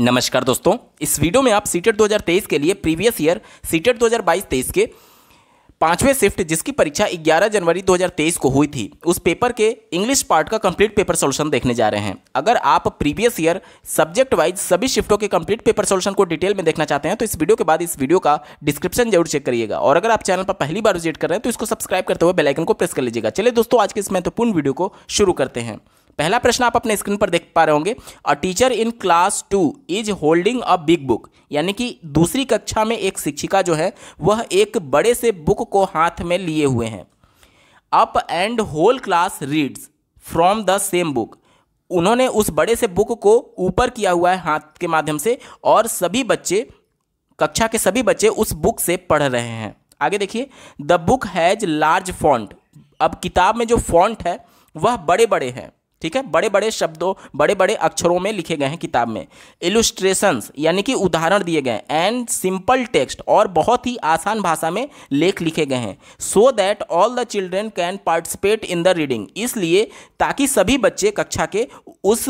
नमस्कार दोस्तों इस वीडियो में आप सीटेट 2023 के लिए प्रीवियस ईयर सीटेट 2022-23 के पांचवें शिफ्ट जिसकी परीक्षा 11 जनवरी 2023 को हुई थी उस पेपर के इंग्लिश पार्ट का कंप्लीट पेपर सॉल्यूशन देखने जा रहे हैं अगर आप प्रीवियस ईयर सब्जेक्ट वाइज सभी शिफ्टों के कंप्लीट पेपर सॉल्यूशन को डिटेल में देखना चाहते हैं तो इस वीडियो के बाद इस वीडियो का डिस्क्रिप्शन जरूर चेक करिएगा और अगर आप चैनल पर पहली बार विजिट कर रहे हैं तो इसको सब्सक्राइब करते हुए बेलाइकन को प्रेस कर लीजिएगा चलिए दोस्तों आज के इस महत्वपूर्ण वीडियो को शुरू करते हैं पहला प्रश्न आप अपने स्क्रीन पर देख पा रहे होंगे a teacher in class two is holding a big book यानी कि दूसरी कक्षा में एक शिक्षिका जो है वह एक बड़े से बुक को हाथ में लिए हुए हैं up and whole class reads from the same book उन्होंने उस बड़े से बुक को ऊपर किया हुआ है हाथ के माध्यम से और सभी बच्चे कक्षा के सभी बच्चे उस बुक से पढ़ रहे हैं आगे देखिए the book has large font अब किताब में जो फॉन्ट है वह बड़े बड़े हैं ठीक है बड़े बड़े शब्दों बड़े बड़े अक्षरों में लिखे गए हैं किताब में इलुस्ट्रेशन यानी कि उदाहरण दिए गए एंड सिंपल टेक्स्ट और बहुत ही आसान भाषा में लेख लिखे गए हैं so that all the children can participate in the reading इसलिए ताकि सभी बच्चे कक्षा के उस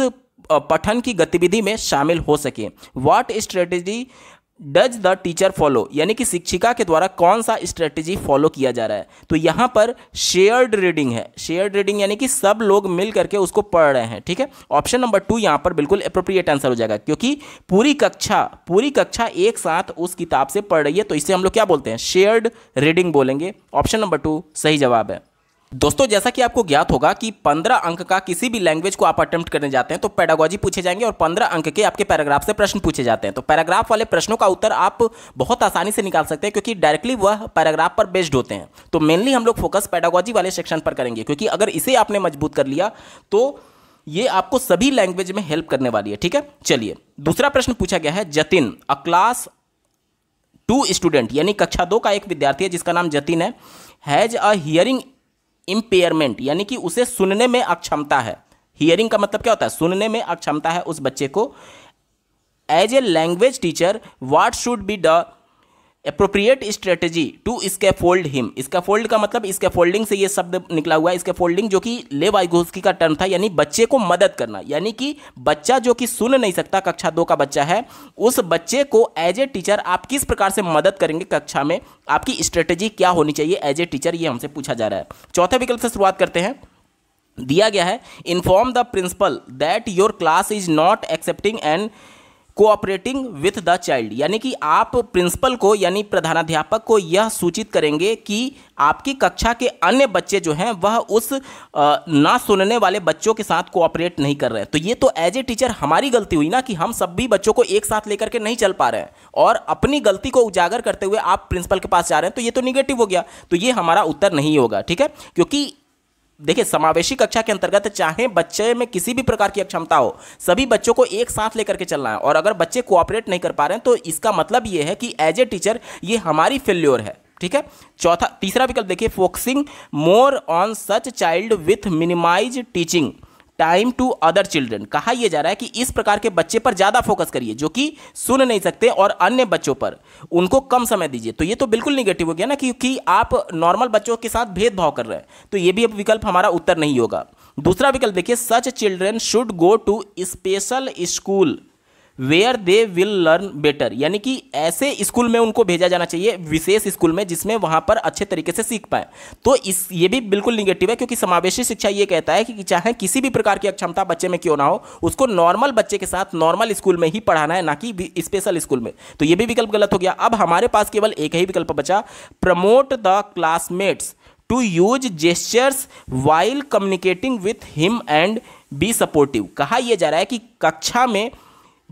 पठन की गतिविधि में शामिल हो सके what strategy does the teacher follow यानी कि शिक्षिका के द्वारा कौन सा स्ट्रेटेजी फॉलो किया जा रहा है तो यहाँ पर शेयर्ड रीडिंग है शेयर्ड रीडिंग यानी कि सब लोग मिल करके उसको पढ़ रहे हैं ठीक है ऑप्शन नंबर टू यहाँ पर बिल्कुल अप्रोप्रिएट आंसर हो जाएगा क्योंकि पूरी कक्षा पूरी कक्षा एक साथ उस किताब से पढ़ रही है तो इसे हम लोग क्या बोलते हैं शेयर्ड रीडिंग बोलेंगे ऑप्शन नंबर टू सही जवाब है दोस्तों जैसा कि आपको ज्ञात होगा कि 15 अंक का किसी भी लैंग्वेज को आप अटेम्प्ट करने जाते हैं तो पैडागोजी पूछे जाएंगे और 15 अंक के आपके पैराग्राफ से प्रश्न पूछे जाते हैं तो पैराग्राफ वाले प्रश्नों का उत्तर आप बहुत आसानी से निकाल सकते हैं क्योंकि डायरेक्टली वह पैराग्राफ पर बेस्ड होते हैं तो मेनली हम लोग फोकस पैडागोजी वाले सेक्शन पर करेंगे क्योंकि अगर इसे आपने मजबूत कर लिया तो ये आपको सभी लैंग्वेज में हेल्प करने वाली है ठीक है चलिए दूसरा प्रश्न पूछा गया है Jatin a class two student यानी कक्षा दो का एक विद्यार्थी है जिसका नाम जतिन है हैज़ अ हियरिंग इम्पेयरमेंट यानी कि उसे सुनने में अक्षमता है हियरिंग का मतलब क्या होता है सुनने में अक्षमता है उस बच्चे को as a language teacher what should be the appropriate strategy to fold him fold का मतलब फोल्डिंग से ये शब्द निकला हुआ है फोल्डिंग जो कि ले वाइगोस्की का टर्म था यानी बच्चे को मदद करना यानी कि बच्चा जो कि सुन नहीं सकता कक्षा दो का बच्चा है उस बच्चे को एज ए टीचर आप किस प्रकार से मदद करेंगे कक्षा में आपकी स्ट्रेटेजी क्या होनी चाहिए एज ए टीचर ये हमसे पूछा जा रहा है चौथे विकल्प से शुरुआत करते हैं दिया गया है inform the principal that your class is not accepting and cooperating with the child यानी कि आप प्रिंसिपल को यानी प्रधानाध्यापक को यह सूचित करेंगे कि आपकी कक्षा के अन्य बच्चे जो हैं वह उस ना सुनने वाले बच्चों के साथ कोऑपरेट नहीं कर रहे हैं तो ये तो एज ए टीचर हमारी गलती हुई ना कि हम सब भी बच्चों को एक साथ लेकर के नहीं चल पा रहे हैं और अपनी गलती को उजागर करते हुए आप प्रिंसिपल के पास जा रहे हैं तो ये तो निगेटिव हो गया तो ये हमारा उत्तर नहीं होगा ठीक है क्योंकि देखिए समावेशी कक्षा के अंतर्गत चाहे बच्चे में किसी भी प्रकार की अक्षमता हो सभी बच्चों को एक साथ लेकर के चलना है और अगर बच्चे कोऑपरेट नहीं कर पा रहे हैं तो इसका मतलब ये है कि एज ए टीचर ये हमारी फेल्योर है ठीक है चौथा तीसरा विकल्प देखिए focusing more on such child with minimize teaching time to other children कहा यह जा रहा है कि इस प्रकार के बच्चे पर ज़्यादा फोकस करिए जो कि सुन नहीं सकते और अन्य बच्चों पर उनको कम समय दीजिए तो ये तो बिल्कुल निगेटिव हो गया ना क्योंकि आप नॉर्मल बच्चों के साथ भेदभाव कर रहे हैं तो ये भी अब विकल्प हमारा उत्तर नहीं होगा दूसरा विकल्प देखिए such children should go to special school where they will learn better यानी कि ऐसे स्कूल में उनको भेजा जाना चाहिए विशेष स्कूल में जिसमें वहां पर अच्छे तरीके से सीख पाए तो इस ये भी बिल्कुल निगेटिव है क्योंकि समावेशी शिक्षा ये कहता है कि चाहे किसी भी प्रकार की अक्षमता बच्चे में क्यों ना हो उसको नॉर्मल बच्चे के साथ नॉर्मल स्कूल में ही पढ़ाना है ना कि स्पेशल स्कूल में तो ये भी विकल्प गलत हो गया अब हमारे पास केवल एक ही विकल्प बचा promote the classmates to use gestures while communicating with him and be supportive कहा यह जा रहा है कि कक्षा में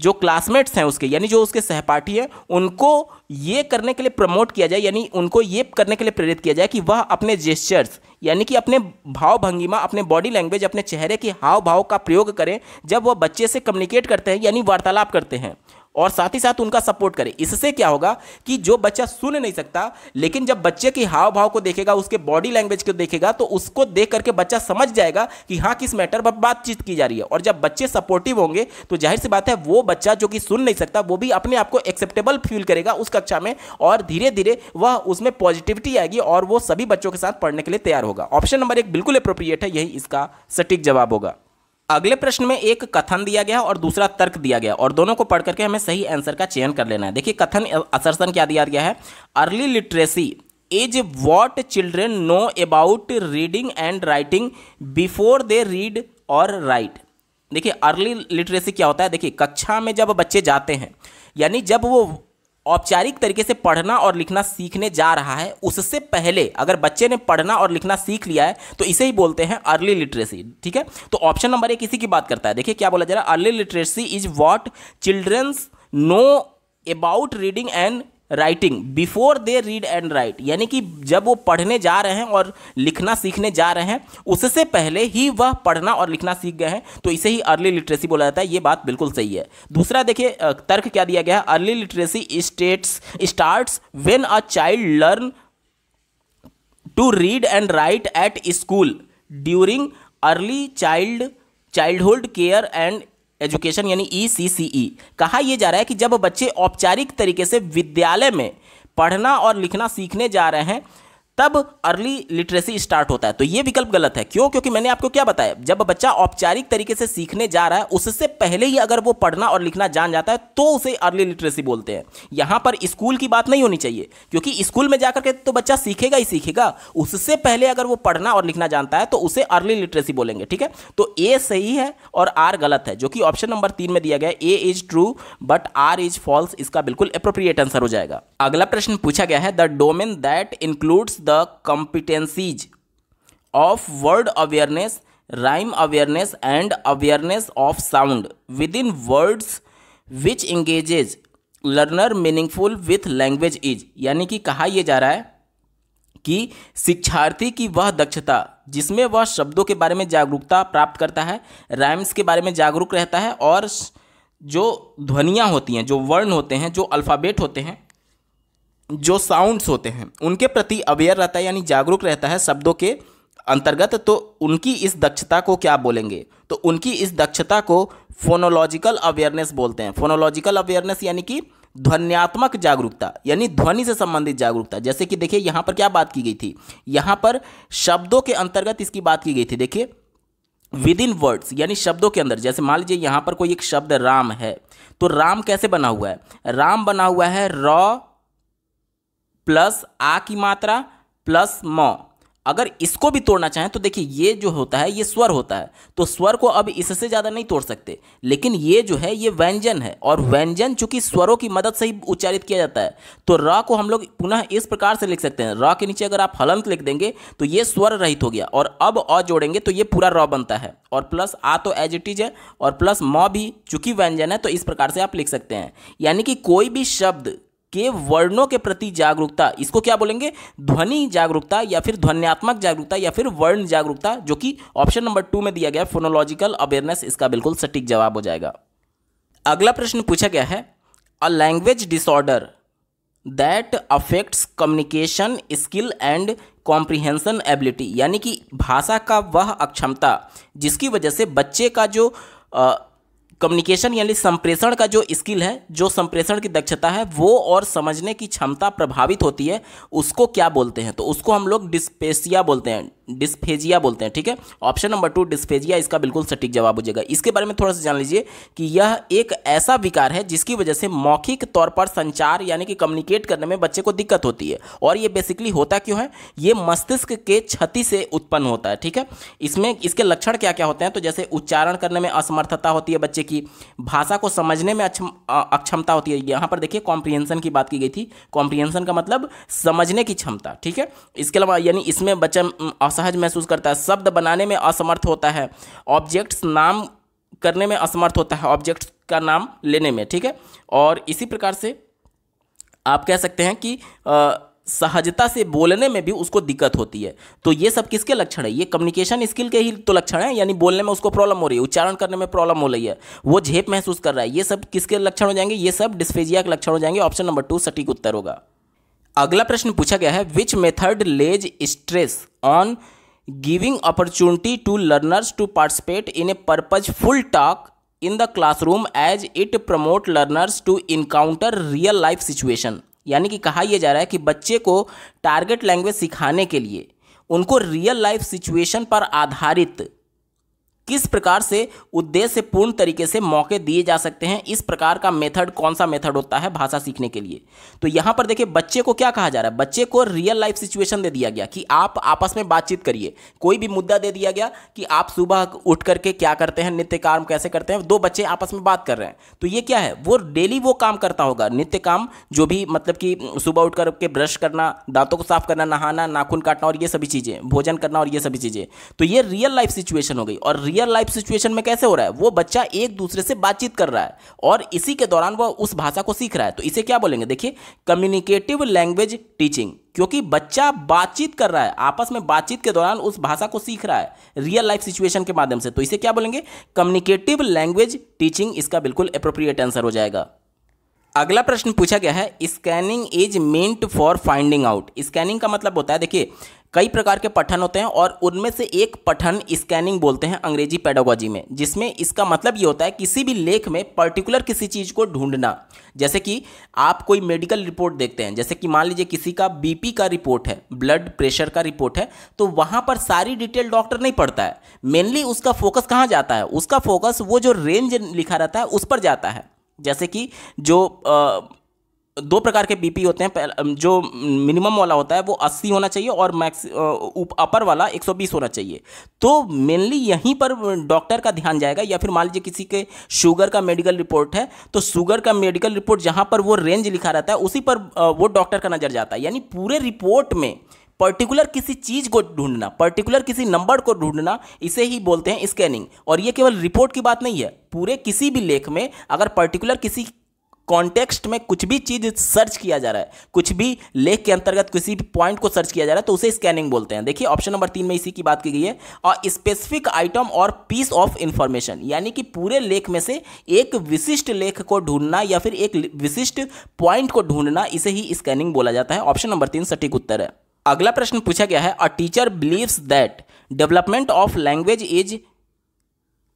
जो क्लासमेट्स हैं उसके यानी जो उसके सहपाठी हैं उनको ये करने के लिए प्रमोट किया जाए यानी उनको ये करने के लिए प्रेरित किया जाए कि वह अपने जेस्चर्स यानी कि अपने भाव भंगिमा अपने बॉडी लैंग्वेज अपने चेहरे के हाव भाव का प्रयोग करें जब वह बच्चे से कम्युनिकेट करते हैं यानी वार्तालाप करते हैं और साथ ही साथ उनका सपोर्ट करें इससे क्या होगा कि जो बच्चा सुन नहीं सकता लेकिन जब बच्चे के हाव भाव को देखेगा उसके बॉडी लैंग्वेज को देखेगा तो उसको देख करके बच्चा समझ जाएगा कि हाँ किस मैटर पर बातचीत की जा रही है और जब बच्चे सपोर्टिव होंगे तो जाहिर सी बात है वो बच्चा जो कि सुन नहीं सकता वो भी अपने आप को एक्सेप्टेबल फील करेगा उस कक्षा में और धीरे धीरे वह उसमें पॉजिटिविटी आएगी और वो सभी बच्चों के साथ पढ़ने के लिए तैयार होगा ऑप्शन नंबर एक बिल्कुल अप्रोप्रिएट है यही इसका सटीक जवाब होगा अगले प्रश्न में एक कथन दिया गया और दूसरा तर्क दिया गया और दोनों को पढ़ करके हमें सही आंसर का चयन कर लेना है देखिए कथन असरसन क्या दिया गया है early literacy is what children know about reading and writing before they read और राइट देखिए अर्ली लिटरेसी क्या होता है देखिए कक्षा में जब बच्चे जाते हैं यानी जब वो औपचारिक तरीके से पढ़ना और लिखना सीखने जा रहा है उससे पहले अगर बच्चे ने पढ़ना और लिखना सीख लिया है तो इसे ही बोलते हैं अर्ली लिटरेसी ठीक है तो ऑप्शन नंबर एक इसी की बात करता है देखिए क्या बोला जा रहा है early literacy is what childrens know about reading and writing before they read and write यानी कि जब वो पढ़ने जा रहे हैं और लिखना सीखने जा रहे हैं उससे पहले ही वह पढ़ना और लिखना सीख गए हैं तो इसे ही अर्ली लिटरेसी बोला जाता है ये बात बिल्कुल सही है दूसरा देखिए तर्क क्या दिया गया है early literacy states starts when a child learn to read and write at school during early child childhood care and education यानी ई सी सी ई कहा यह जा रहा है कि जब बच्चे औपचारिक तरीके से विद्यालय में पढ़ना और लिखना सीखने जा रहे हैं तब अर्ली लिटरेसी स्टार्ट होता है तो ये विकल्प गलत है क्यों क्योंकि मैंने आपको क्या बताया जब बच्चा औपचारिक तरीके से सीखने जा रहा है उससे पहले ही अगर वो पढ़ना और लिखना जान जाता है तो उसे अर्ली लिटरेसी बोलते हैं यहां पर स्कूल की बात नहीं होनी चाहिए क्योंकि स्कूल में जाकर के तो बच्चा सीखेगा ही सीखेगा उससे पहले अगर वो पढ़ना और लिखना जानता है तो उसे अर्ली लिटरेसी बोलेंगे ठीक है तो ए सही है और आर गलत है जो कि ऑप्शन नंबर तीन में दिया गया A is true but R is false इसका बिल्कुल अप्रोप्रिएट आंसर हो जाएगा अगला प्रश्न पूछा गया है the domain that includes competencies of word awareness rhyme awareness and awareness of sound within words which engages learner meaningful with language is यानी कि कहा यह जा रहा है कि शिक्षार्थी की वह दक्षता जिसमें वह शब्दों के बारे में जागरूकता प्राप्त करता है राइम्स के बारे में जागरूक रहता है और जो ध्वनियाँ होती हैं जो वर्ण होते हैं जो अल्फ़ाबेट होते हैं जो साउंड्स होते हैं उनके प्रति अवेयर रहता है यानी जागरूक रहता है शब्दों के अंतर्गत तो उनकी इस दक्षता को क्या बोलेंगे तो उनकी इस दक्षता को फोनोलॉजिकल अवेयरनेस बोलते हैं फोनोलॉजिकल अवेयरनेस यानी कि ध्वन्यात्मक जागरूकता यानी ध्वनि से संबंधित जागरूकता जैसे कि देखिए यहाँ पर क्या बात की गई थी यहाँ पर शब्दों के अंतर्गत इसकी बात की गई थी देखिए विद इन वर्ड्स यानी शब्दों के अंदर जैसे मान लीजिए यहाँ पर कोई एक शब्द राम है तो राम कैसे बना हुआ है राम बना हुआ है रॉ प्लस आ की मात्रा प्लस म अगर इसको भी तोड़ना चाहें तो देखिए ये जो होता है ये स्वर होता है तो स्वर को अब इससे ज़्यादा नहीं तोड़ सकते लेकिन ये जो है ये व्यंजन है और व्यंजन चूंकि स्वरों की मदद से ही उच्चारित किया जाता है तो र को हम लोग पुनः इस प्रकार से लिख सकते हैं र के नीचे अगर आप हलंत लिख देंगे तो ये स्वर रहित हो गया और अब अ जोड़ेंगे तो ये पूरा र बनता है और प्लस आ तो एज इट इज है और प्लस म भी चूंकि व्यंजन है तो इस प्रकार से आप लिख सकते हैं यानी कि कोई भी शब्द के वर्णों के प्रति जागरूकता इसको क्या बोलेंगे ध्वनि जागरूकता या फिर ध्वन्यात्मक जागरूकता या फिर वर्ण जागरूकता जो कि ऑप्शन नंबर टू में दिया गया फोनोलॉजिकल अवेयरनेस इसका बिल्कुल सटीक जवाब हो जाएगा अगला प्रश्न पूछा गया है a language disorder that affects communication skill and comprehension ability यानी कि भाषा का वह अक्षमता जिसकी वजह से बच्चे का जो कम्युनिकेशन यानी संप्रेषण का जो स्किल है जो संप्रेषण की दक्षता है वो और समझने की क्षमता प्रभावित होती है उसको क्या बोलते हैं तो उसको हम लोग डिस्पेसिया बोलते हैं डिस्फेजिया बोलते हैं ठीक है ऑप्शन नंबर टू डिस्फेजिया इसका बिल्कुल सटीक जवाब हो जाएगा इसके बारे में थोड़ा सा जान लीजिए कि यह एक ऐसा विकार है जिसकी वजह से मौखिक तौर पर संचार यानी कि कम्युनिकेट करने में बच्चे को दिक्कत होती है और ये बेसिकली होता क्यों है ये मस्तिष्क के क्षति से उत्पन्न होता है ठीक है इसमें इसके लक्षण क्या क्या होते हैं तो जैसे उच्चारण करने में असमर्थता होती है बच्चे की भाषा को समझने में अक्षमता होती है यहाँ पर देखिए कॉम्प्रिहेंसन की बात की गई थी कॉम्प्रिहेंसन का मतलब समझने की क्षमता ठीक है इसके अलावा यानी इसमें बच्चा असहज महसूस करता है शब्द बनाने में असमर्थ होता है ऑब्जेक्ट्स नाम करने में असमर्थ होता है ऑब्जेक्ट्स का नाम लेने में ठीक है और इसी प्रकार से आप कह सकते हैं कि आ, सहजता से बोलने में भी उसको दिक्कत होती है तो ये सब किसके लक्षण है ये कम्युनिकेशन स्किल के ही तो लक्षण है यानी बोलने में उसको प्रॉब्लम हो रही है उच्चारण करने में प्रॉब्लम हो रही है वो झेप महसूस कर रहा है ये सब किसके लक्षण हो जाएंगे ये सब डिस्फेजिया के लक्षण हो जाएंगे ऑप्शन नंबर टू सटीक उत्तर होगा अगला प्रश्न पूछा गया है which method lays stress on giving opportunity to learners to participate in a purposeful talk in the classroom as it promote learners to encounter real life situation यानी कि कहा यह जा रहा है कि बच्चे को टारगेट लैंग्वेज सिखाने के लिए उनको रियल लाइफ सिचुएशन पर आधारित किस प्रकार से उद्देश्य पूर्ण तरीके से मौके दिए जा सकते हैं इस प्रकार का मेथड कौन सा मेथड होता है भाषा सीखने के लिए तो यहां पर देखिए बच्चे को क्या कहा जा रहा है बच्चे को रियल लाइफ सिचुएशन दे दिया गया कि आप आपस में बातचीत करिए कोई भी मुद्दा दे दिया गया कि आप सुबह उठ करके क्या करते हैं नित्य काम कैसे करते हैं दो बच्चे आपस में बात कर रहे हैं तो ये क्या है वो डेली वो काम करता होगा नित्य काम जो भी मतलब कि सुबह उठ करके ब्रश करना दांतों को साफ करना नहाना नाखून काटना और ये सभी चीज़ें भोजन करना और ये सभी चीज़ें तो ये रियल लाइफ सिचुएशन हो गई और रियल लाइफ सिचुएशन में कैसे हो रहा है वो बच्चा एक दूसरे से बातचीत कर रहा है और इसी के दौरान वह उस भाषा को सीख रहा है तो इसे क्या बोलेंगे देखिए कम्युनिकेटिव लैंग्वेज टीचिंग क्योंकि बच्चा बातचीत कर रहा है आपस में बातचीत के दौरान उस भाषा को सीख रहा है रियल लाइफ सिचुएशन के माध्यम से तो इसे क्या बोलेंगे कम्युनिकेटिव लैंग्वेज टीचिंग इसका बिल्कुल अप्रोप्रिएट आंसर हो जाएगा अगला प्रश्न पूछा गया है scanning is meant for finding out scanning का मतलब होता है देखिए कई प्रकार के पठन होते हैं और उनमें से एक पठन स्कैनिंग बोलते हैं अंग्रेजी पेडागोजी में जिसमें इसका मतलब ये होता है किसी भी लेख में पर्टिकुलर किसी चीज़ को ढूंढना जैसे कि आप कोई मेडिकल रिपोर्ट देखते हैं जैसे कि मान लीजिए किसी का बीपी का रिपोर्ट है ब्लड प्रेशर का रिपोर्ट है तो वहाँ पर सारी डिटेल डॉक्टर नहीं पढ़ता है मेनली उसका फोकस कहाँ जाता है उसका फोकस वो जो रेंज लिखा रहता है उस पर जाता है जैसे कि जो आ, दो प्रकार के बीपी होते हैं जो मिनिमम वाला होता है वो 80 होना चाहिए और मैक्स अपर वाला 120 होना चाहिए तो मेनली यहीं पर डॉक्टर का ध्यान जाएगा या फिर मान लीजिए किसी के शुगर का मेडिकल रिपोर्ट है तो शुगर का मेडिकल रिपोर्ट जहाँ पर वो रेंज लिखा रहता है उसी पर वो डॉक्टर का नज़र जाता है यानी पूरे रिपोर्ट में पर्टिकुलर किसी चीज़ को ढूंढना पर्टिकुलर किसी नंबर को ढूंढना इसे ही बोलते हैं स्कैनिंग और यह केवल रिपोर्ट की बात नहीं है पूरे किसी भी लेख में अगर पर्टिकुलर किसी कॉन्टेक्स्ट में कुछ भी चीज़ सर्च किया जा रहा है कुछ भी लेख के अंतर्गत किसी भी पॉइंट को सर्च किया जा रहा है तो उसे स्कैनिंग बोलते हैं देखिए ऑप्शन नंबर तीन में इसी की बात की गई है और स्पेसिफिक आइटम और पीस ऑफ इंफॉर्मेशन यानी कि पूरे लेख में से एक विशिष्ट लेख को ढूंढना या फिर एक विशिष्ट पॉइंट को ढूंढना इसे ही स्कैनिंग बोला जाता है ऑप्शन नंबर तीन सटीक उत्तर है अगला प्रश्न पूछा गया है a teacher believes that development of language is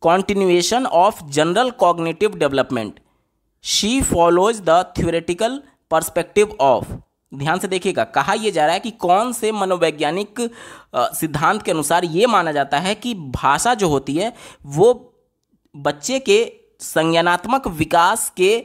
continuation of general cognitive development she follows the theoretical perspective of ध्यान से देखिएगा कहा यह जा रहा है कि कौन से मनोवैज्ञानिक सिद्धांत के अनुसार ये माना जाता है कि भाषा जो होती है वो बच्चे के संज्ञानात्मक विकास के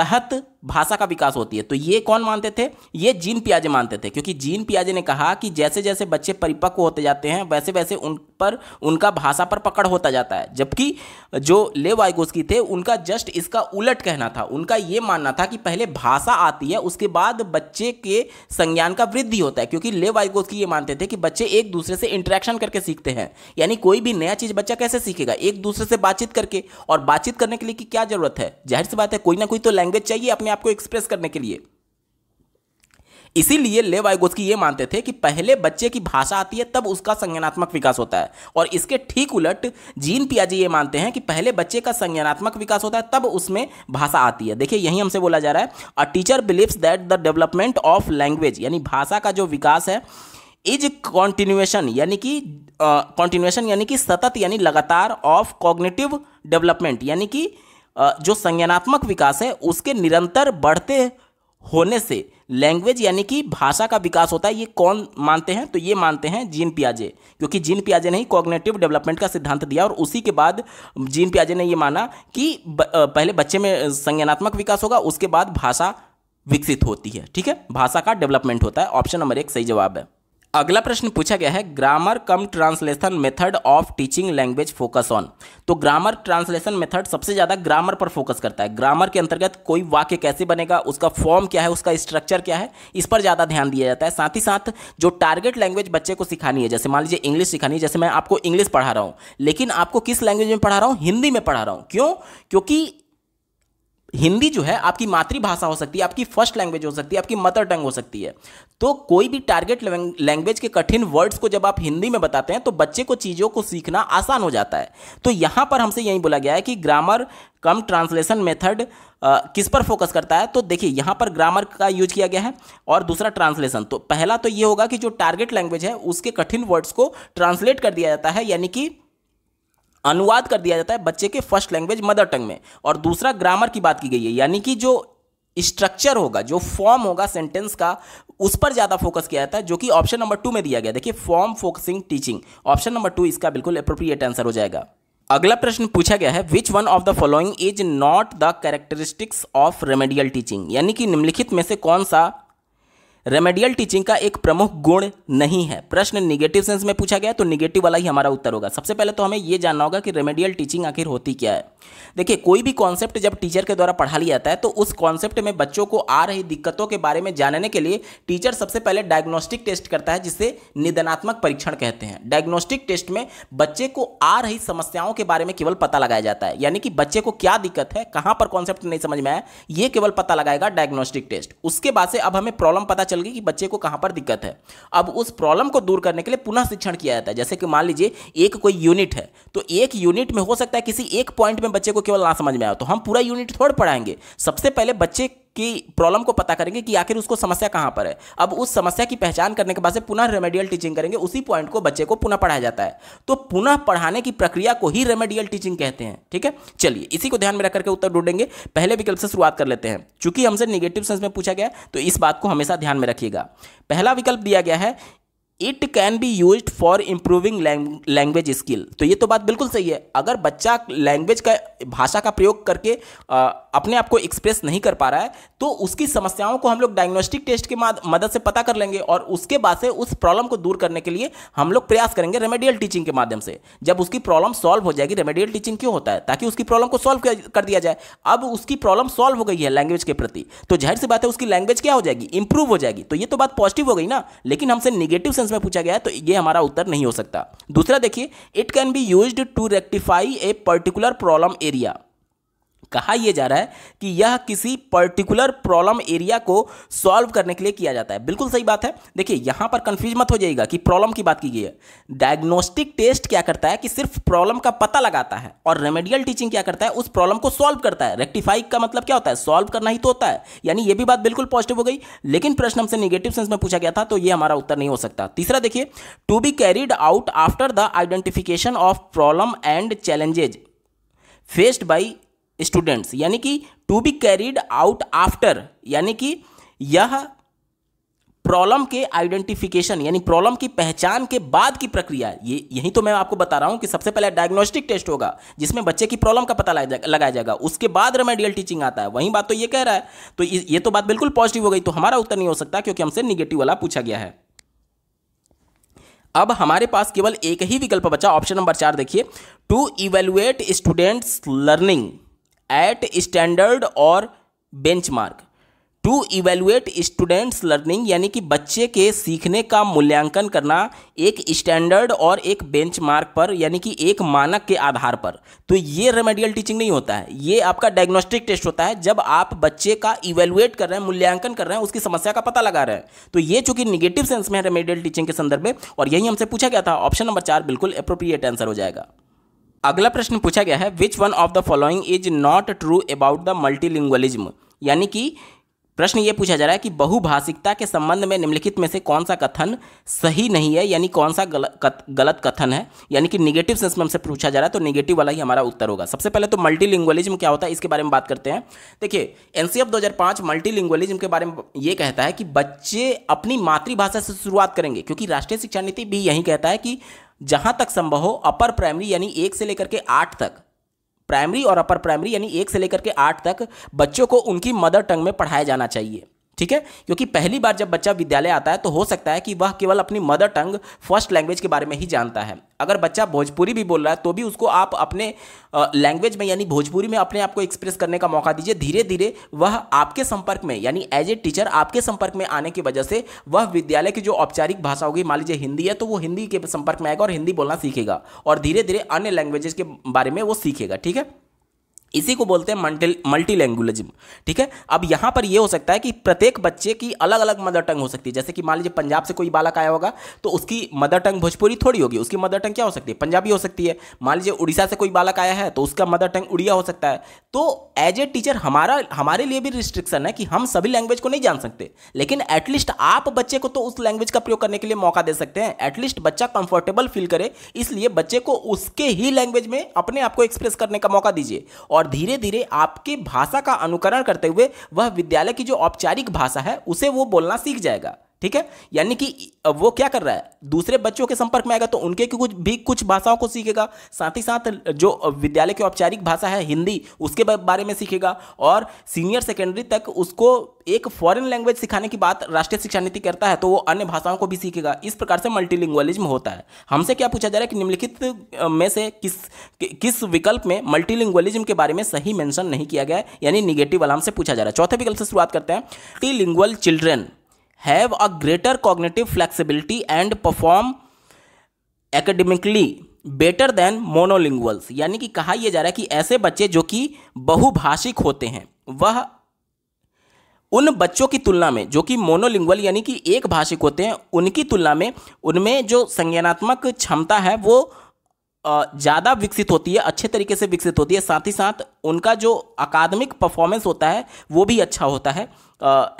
तहत भाषा का विकास होती है तो ये कौन मानते थे ये जीन पियाजे मानते थे क्योंकि जीन पियाजे ने कहा कि जैसे जैसे बच्चे परिपक्व होते जाते हैं वैसे वैसे उन पर उनका भाषा पर पकड़ होता जाता है जबकि जो ले वाइगोस्की थे उनका जस्ट इसका उलट कहना था उनका ये मानना था कि पहले भाषा आती है उसके बाद बच्चे के संज्ञान का वृद्धि होता है क्योंकि ले वाइगोस्की ये मानते थे कि बच्चे एक दूसरे से इंटरेक्शन करके सीखते हैं यानी कोई भी नया चीज़ बच्चा कैसे सीखेगा एक दूसरे से बातचीत करके और बातचीत करने के लिए की क्या जरूरत है जाहिर सी बात है कोई ना कोई तो लैंग्वेज चाहिए अपने अपने आप को एक्सप्रेस करने के लिए इसीलिए लेव आइगोस्की ये मानते थे कि पहले बच्चे की भाषा आती है तब उसका संज्ञानात्मक विकास होता है और इसके ठीक उलट जीन पियाजी ये मानते हैं कि पहले बच्चे का संज्ञानात्मक विकास होता है तब उसमें भाषा आती है देखिए यही हमसे बोला जा रहा है a teacher believes that the development of language यानी भाषा का जो विकास है इज कॉन्टिन्यूएशन यानी कि कॉन्टिन्यूएशन यानी कि सतत यानी लगातार ऑफ कॉग्निटिव डेवलपमेंट यानी कि जो संज्ञानात्मक विकास है उसके निरंतर बढ़ते होने से लैंग्वेज यानी कि भाषा का विकास होता है ये कौन मानते हैं तो ये मानते हैं जीन पियाजे क्योंकि जीन पियाजे ने ही कॉग्नेटिव डेवलपमेंट का सिद्धांत दिया और उसी के बाद जीन पियाजे ने ये माना कि पहले बच्चे में संज्ञानात्मक विकास होगा उसके बाद भाषा विकसित होती है ठीक है भाषा का डेवलपमेंट होता है ऑप्शन नंबर एक सही जवाब है अगला प्रश्न पूछा गया है grammar cum translation method of teaching language focus on तो ग्रामर ट्रांसलेशन मेथड सबसे ज़्यादा ग्रामर पर फोकस करता है ग्रामर के अंतर्गत कोई वाक्य कैसे बनेगा उसका फॉर्म क्या है उसका स्ट्रक्चर क्या है इस पर ज़्यादा ध्यान दिया जाता है साथ ही साथ जो टारगेट लैंग्वेज बच्चे को सिखानी है जैसे मान लीजिए इंग्लिश सिखानी है जैसे मैं आपको इंग्लिश पढ़ा रहा हूँ लेकिन आपको किस लैंग्वेज में पढ़ा रहा हूँ हिंदी में पढ़ा रहा हूँ क्यों क्योंकि हिंदी जो है आपकी मातृभाषा हो सकती है आपकी फर्स्ट लैंग्वेज हो सकती है आपकी मदर टंग हो सकती है तो कोई भी टारगेट लैंग्वेज के कठिन वर्ड्स को जब आप हिंदी में बताते हैं तो बच्चे को चीज़ों को सीखना आसान हो जाता है तो यहाँ पर हमसे यही बोला गया है कि ग्रामर कम ट्रांसलेशन मेथड किस पर फोकस करता है तो देखिए यहाँ पर ग्रामर का यूज किया गया है और दूसरा ट्रांसलेशन तो पहला तो ये होगा कि जो टारगेट लैंग्वेज है उसके कठिन वर्ड्स को ट्रांसलेट कर दिया जाता है यानी कि अनुवाद कर दिया जाता है बच्चे के फर्स्ट लैंग्वेज मदर टंग में और दूसरा ग्रामर की बात की गई है यानी कि जो स्ट्रक्चर होगा जो फॉर्म होगा सेंटेंस का उस पर ज़्यादा फोकस किया जाता है जो कि ऑप्शन नंबर टू में दिया गया देखिए form focusing teaching option number two इसका बिल्कुल अप्रोप्रिएट आंसर हो जाएगा अगला प्रश्न पूछा गया है which one of the following is not the characteristics of remedial teaching यानी कि निम्नलिखित में से कौन सा रेमेडियल टीचिंग का एक प्रमुख गुण नहीं है प्रश्न निगेटिव सेंस में पूछा गया तो निगेटिव वाला ही हमारा उत्तर होगा सबसे पहले तो हमें यह जानना होगा कि रेमेडियल टीचिंग आखिर होती क्या है देखिए कोई भी कॉन्सेप्ट जब टीचर के द्वारा पढ़ा लिया जाता है तो उस कॉन्सेप्ट में बच्चों को आ रही दिक्कतों के बारे में जानने के लिए टीचर सबसे पहले डायग्नोस्टिक टेस्ट करता है जिसे निधनात्मक परीक्षण कहते हैं डायग्नोस्टिक टेस्ट में बच्चे को आ रही समस्याओं के बारे में केवल पता लगाया जाता है यानी कि बच्चे को क्या दिक्कत है कहां पर कॉन्सेप्ट नहीं समझ में आया ये केवल पता लगाएगा डायग्नोस्टिक टेस्ट उसके बाद से अब हमें प्रॉब्लम पता चल गई कि बच्चे को कहाँ पर दिक्कत है अब उस प्रॉब्लम को दूर करने के लिए पुनः शिक्षण किया जाता है जैसे कि मान लीजिए एक कोई यूनिट है तो एक यूनिट में हो सकता है किसी एक पॉइंट में बच्चे को केवल ना समझ में आया तो हम पूरा यूनिट थोड़ पढ़ाएंगे सबसे पहले बच्चे की प्रॉब्लम को पता करेंगे कि आखिर उसको समस्या कहाँ पर है अब उस समस्या की पहचान करने के बाद से पुनः रेमेडियल टीचिंग करेंगे उसी पॉइंट को बच्चे को पुनः पढ़ाया जाता है तो पुनः पढ़ाने की प्रक्रिया को ही रेमेडियल टीचिंग कहते हैं ठीक है चलिए इसी को ध्यान में रखकर के उत्तर ढूंढेंगे पहले विकल्प से शुरुआत कर लेते हैं चूंकि हमसे निगेटिव सेंस में पूछा गया तो इस बात को हमेशा ध्यान में रखिएगा पहला विकल्प दिया गया है it can be use for improving language skill तो ये तो बात बिल्कुल सही है अगर बच्चा लैंग्वेज का भाषा का प्रयोग करके आ, अपने आप को एक्सप्रेस नहीं कर पा रहा है तो उसकी समस्याओं को हम लोग डायग्नोस्टिक टेस्ट की मदद से पता कर लेंगे और उसके बाद से उस प्रॉब्लम को दूर करने के लिए हम लोग प्रयास करेंगे रेमेडियल टीचिंग के माध्यम से जब उसकी प्रॉब्लम सॉल्व हो जाएगी रेमेडियल टीचिंग क्यों होता है ताकि उसकी प्रॉब्लम को सॉल्व कर दिया जाए अब उसकी प्रॉब्लम सॉल्व हो गई है लैंग्वेज के प्रति तो जाहिर सी बात है उसकी लैंग्वेज क्या हो जाएगी इंप्रूव हो जाएगी तो ये तो बात पॉजिटिव हो गई ना लेकिन हमसे निगेटिव सेंस क्वेश्चन में पूछा गया तो ये हमारा उत्तर नहीं हो सकता दूसरा देखिए it can be use to rectify a particular problem area कहा यह जा रहा है कि यह किसी पर्टिकुलर प्रॉब्लम एरिया को सॉल्व करने के लिए किया जाता है बिल्कुल सही बात है देखिए यहां पर कंफ्यूज मत हो जाएगा कि प्रॉब्लम की बात की गई है डायग्नोस्टिक टेस्ट क्या करता है कि सिर्फ प्रॉब्लम का पता लगाता है और रेमेडियल टीचिंग क्या करता है उस प्रॉब्लम को सॉल्व करता है रेक्टिफाई का मतलब क्या होता है सॉल्व करना ही तो होता है यानी यह भी बात बिल्कुल पॉजिटिव हो गई लेकिन प्रश्न हमसे निगेटिव सेंस में पूछा गया था तो यह हमारा उत्तर नहीं हो सकता तीसरा देखिए to be carried out after the identification of problem and challenges faced by students यानी कि to be carried out after यानी कि यह प्रॉब्लम के आइडेंटिफिकेशन यानी प्रॉब्लम की पहचान के बाद की प्रक्रिया ये यही तो मैं आपको बता रहा हूँ कि सबसे पहले डायग्नोस्टिक टेस्ट होगा जिसमें बच्चे की प्रॉब्लम का पता लगाया जाएगा उसके बाद रेमेडियल टीचिंग आता है वही बात तो ये कह रहा है तो ये तो बात बिल्कुल पॉजिटिव हो गई तो हमारा उत्तर नहीं हो सकता क्योंकि हमसे निगेटिव वाला पूछा गया है अब हमारे पास केवल एक ही विकल्प बचा ऑप्शन नंबर चार देखिए to evaluate students learning at standard और benchmark to evaluate students learning यानी कि बच्चे के सीखने का मूल्यांकन करना एक स्टैंडर्ड और एक बेंचमार्क पर यानी कि एक मानक के आधार पर तो ये रेमेडियल टीचिंग नहीं होता है ये आपका डायग्नोस्टिक टेस्ट होता है जब आप बच्चे का इवेलुएट कर रहे हैं मूल्यांकन कर रहे हैं उसकी समस्या का पता लगा रहे हैं तो ये चूंकि निगेटिव सेंस में है रेमेडियल टीचिंग के संदर्भ में और यही हमसे पूछा गया था ऑप्शन नंबर चार बिल्कुल अप्रोप्रिएट आंसर हो जाएगा अगला प्रश्न पूछा गया है which one of the following is not true about the multilingualism यानी कि प्रश्न ये पूछा जा रहा है कि बहुभाषिकता के संबंध में निम्नलिखित में से कौन सा कथन सही नहीं है यानी कौन सा गलत कत, गलत कथन है यानी कि निगेटिव सेंस में हमसे पूछा जा रहा है तो निगेटिव वाला ही हमारा उत्तर होगा सबसे पहले तो मल्टीलिंग्वलिज्म क्या होता है इसके बारे में बात करते हैं देखिए एन सी एफ दो हज़ार मल्टीलिंग्वलिज्म के बारे में ये कहता है कि बच्चे अपनी मातृभाषा से शुरुआत करेंगे क्योंकि राष्ट्रीय शिक्षा नीति भी यही कहता है कि जहाँ तक संभव हो अपर प्राइमरी यानी एक से लेकर के आठ तक प्राइमरी और अपर प्राइमरी यानी एक से लेकर के आठ तक बच्चों को उनकी मदर टंग में पढ़ाया जाना चाहिए ठीक है क्योंकि पहली बार जब बच्चा विद्यालय आता है तो हो सकता है कि वह केवल अपनी मदर टंग फर्स्ट लैंग्वेज के बारे में ही जानता है अगर बच्चा भोजपुरी भी बोल रहा है तो भी उसको आप अपने लैंग्वेज में यानी भोजपुरी में अपने आप को एक्सप्रेस करने का मौका दीजिए धीरे धीरे वह आपके संपर्क में यानी एज ए टीचर आपके संपर्क में आने की वजह से वह विद्यालय की जो औपचारिक भाषा होगी मान लीजिए हिंदी है तो वो हिंदी के संपर्क में आएगा और हिंदी बोलना सीखेगा और धीरे धीरे अन्य लैंग्वेजेस के बारे में वो सीखेगा ठीक है इसी को बोलते हैं मल्टी मल्टी ठीक है अब यहाँ पर ये हो सकता है कि प्रत्येक बच्चे की अलग अलग मदर टंग हो सकती है जैसे कि मान लीजिए पंजाब से कोई बालक आया होगा तो उसकी मदर टंग भोजपुरी थोड़ी होगी उसकी मदर टंग क्या हो सकती है पंजाबी हो सकती है मान लीजिए उड़ीसा से कोई बालक आया है तो उसका मदर टंग उड़िया हो सकता है तो एज ए टीचर हमारा हमारे लिए भी रिस्ट्रिक्शन है कि हम सभी लैंग्वेज को नहीं जान सकते लेकिन एटलीस्ट आप बच्चे को तो उस लैंग्वेज का प्रयोग करने के लिए मौका दे सकते हैं एटलीस्ट बच्चा कंफर्टेबल फील करे इसलिए बच्चे को उसके ही लैंग्वेज में अपने आप को एक्सप्रेस करने का मौका दीजिए और और धीरे धीरे आपके भाषा का अनुकरण करते हुए वह विद्यालय की जो औपचारिक भाषा है उसे वो बोलना सीख जाएगा ठीक है यानी कि वो क्या कर रहा है दूसरे बच्चों के संपर्क में आएगा तो उनके कुछ भी कुछ भाषाओं को सीखेगा साथ ही साथ जो विद्यालय की औपचारिक भाषा है हिंदी उसके बारे में सीखेगा और सीनियर सेकेंडरी तक उसको एक फॉरेन लैंग्वेज सिखाने की बात राष्ट्रीय शिक्षा नीति करता है तो वो अन्य भाषाओं को भी सीखेगा इस प्रकार से मल्टीलिंग्वलिज्म होता है हमसे क्या पूछा जा रहा है कि निम्नलिखित में से किस कि, किस विकल्प में मल्टीलिंग्वलिज्म के बारे में सही मेंशन नहीं किया गया यानी निगेटिव अलाम से पूछा जा रहा है चौथे विकल्प से शुरुआत करते हैं trilingual children have a greater cognitive flexibility and perform academically better than monolinguals यानी कि कहा यह जा रहा है कि ऐसे बच्चे जो कि बहुभाषिक होते हैं वह उन बच्चों की तुलना में जो कि मोनोलिंगुअल यानी कि एक भाषिक होते हैं उनकी तुलना में उनमें जो संज्ञानात्मक क्षमता है वो ज़्यादा विकसित होती है अच्छे तरीके से विकसित होती है साथ ही साथ उनका जो अकादमिक परफॉर्मेंस होता है वो भी अच्छा होता है